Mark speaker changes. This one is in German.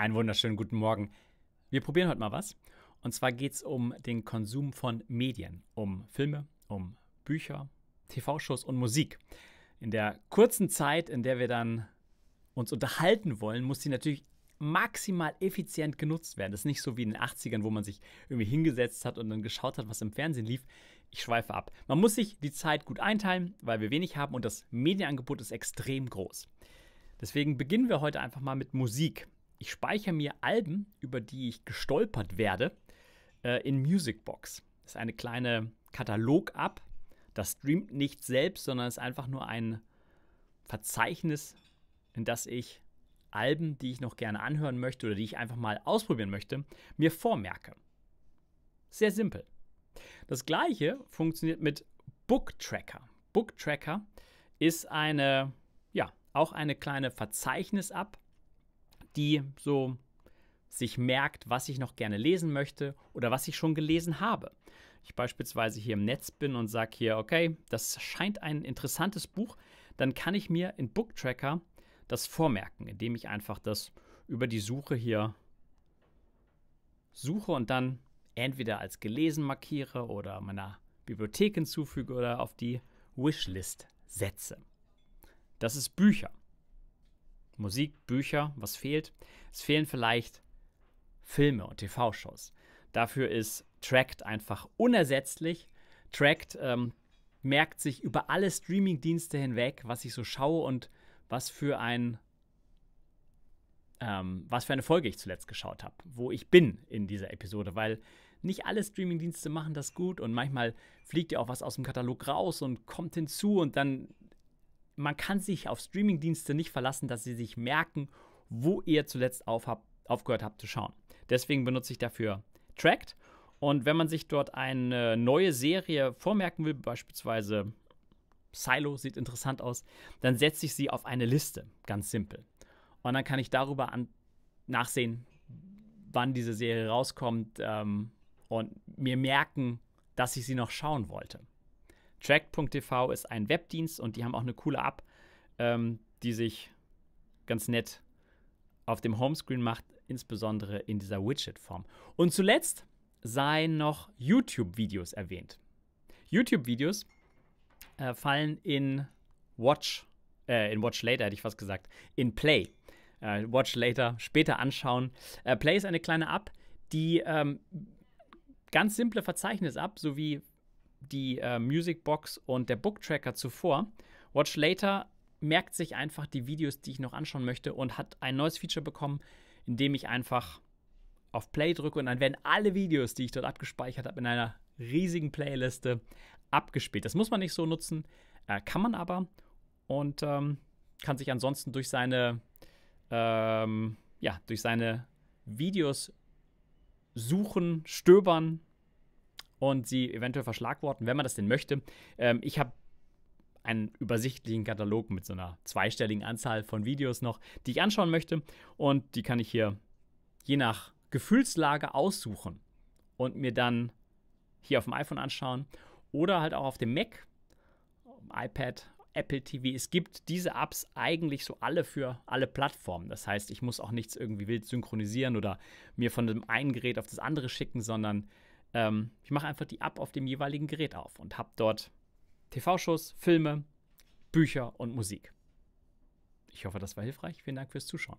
Speaker 1: Einen wunderschönen guten Morgen. Wir probieren heute mal was. Und zwar geht es um den Konsum von Medien, um Filme, um Bücher, TV-Shows und Musik. In der kurzen Zeit, in der wir dann uns unterhalten wollen, muss sie natürlich maximal effizient genutzt werden. Das ist nicht so wie in den 80ern, wo man sich irgendwie hingesetzt hat und dann geschaut hat, was im Fernsehen lief. Ich schweife ab. Man muss sich die Zeit gut einteilen, weil wir wenig haben und das Medienangebot ist extrem groß. Deswegen beginnen wir heute einfach mal mit Musik ich speichere mir Alben, über die ich gestolpert werde, äh, in Musicbox. Das ist eine kleine Katalog-App. Das streamt nicht selbst, sondern ist einfach nur ein Verzeichnis, in das ich Alben, die ich noch gerne anhören möchte oder die ich einfach mal ausprobieren möchte, mir vormerke. Sehr simpel. Das gleiche funktioniert mit Book Tracker. Book Tracker ist eine, ja, auch eine kleine Verzeichnis-App, die so sich merkt, was ich noch gerne lesen möchte oder was ich schon gelesen habe. Ich beispielsweise hier im Netz bin und sage hier, okay, das scheint ein interessantes Buch, dann kann ich mir in Booktracker das vormerken, indem ich einfach das über die Suche hier suche und dann entweder als gelesen markiere oder meiner Bibliothek hinzufüge oder auf die Wishlist setze. Das ist Bücher. Musik, Bücher, was fehlt? Es fehlen vielleicht Filme und TV-Shows. Dafür ist Tracked einfach unersetzlich. Tracked ähm, merkt sich über alle Streaming-Dienste hinweg, was ich so schaue und was für ein ähm, was für eine Folge ich zuletzt geschaut habe, wo ich bin in dieser Episode, weil nicht alle Streaming-Dienste machen das gut und manchmal fliegt ja auch was aus dem Katalog raus und kommt hinzu und dann man kann sich auf Streamingdienste nicht verlassen, dass sie sich merken, wo ihr zuletzt aufhab, aufgehört habt zu schauen. Deswegen benutze ich dafür Tracked. Und wenn man sich dort eine neue Serie vormerken will, beispielsweise Silo sieht interessant aus, dann setze ich sie auf eine Liste, ganz simpel. Und dann kann ich darüber an, nachsehen, wann diese Serie rauskommt ähm, und mir merken, dass ich sie noch schauen wollte. Track.tv ist ein Webdienst und die haben auch eine coole App, ähm, die sich ganz nett auf dem Homescreen macht, insbesondere in dieser Widget-Form. Und zuletzt seien noch YouTube-Videos erwähnt. YouTube-Videos äh, fallen in Watch, äh, in Watch Later hätte ich fast gesagt, in Play. Äh, Watch Later, später anschauen. Äh, Play ist eine kleine App, die ähm, ganz simple Verzeichnis ab, sowie die äh, Music Box und der Book Tracker zuvor. Watch Later merkt sich einfach die Videos, die ich noch anschauen möchte und hat ein neues Feature bekommen, indem ich einfach auf Play drücke und dann werden alle Videos, die ich dort abgespeichert habe, in einer riesigen Playliste abgespielt. Das muss man nicht so nutzen, äh, kann man aber und ähm, kann sich ansonsten durch seine, ähm, ja, durch seine Videos suchen, stöbern und sie eventuell verschlagworten, wenn man das denn möchte. Ähm, ich habe einen übersichtlichen Katalog mit so einer zweistelligen Anzahl von Videos noch, die ich anschauen möchte. Und die kann ich hier je nach Gefühlslage aussuchen und mir dann hier auf dem iPhone anschauen oder halt auch auf dem Mac, iPad, Apple TV. Es gibt diese Apps eigentlich so alle für alle Plattformen. Das heißt, ich muss auch nichts irgendwie wild synchronisieren oder mir von dem einen Gerät auf das andere schicken, sondern ähm, ich mache einfach die App auf dem jeweiligen Gerät auf und habe dort TV-Shows, Filme, Bücher und Musik. Ich hoffe, das war hilfreich. Vielen Dank fürs Zuschauen.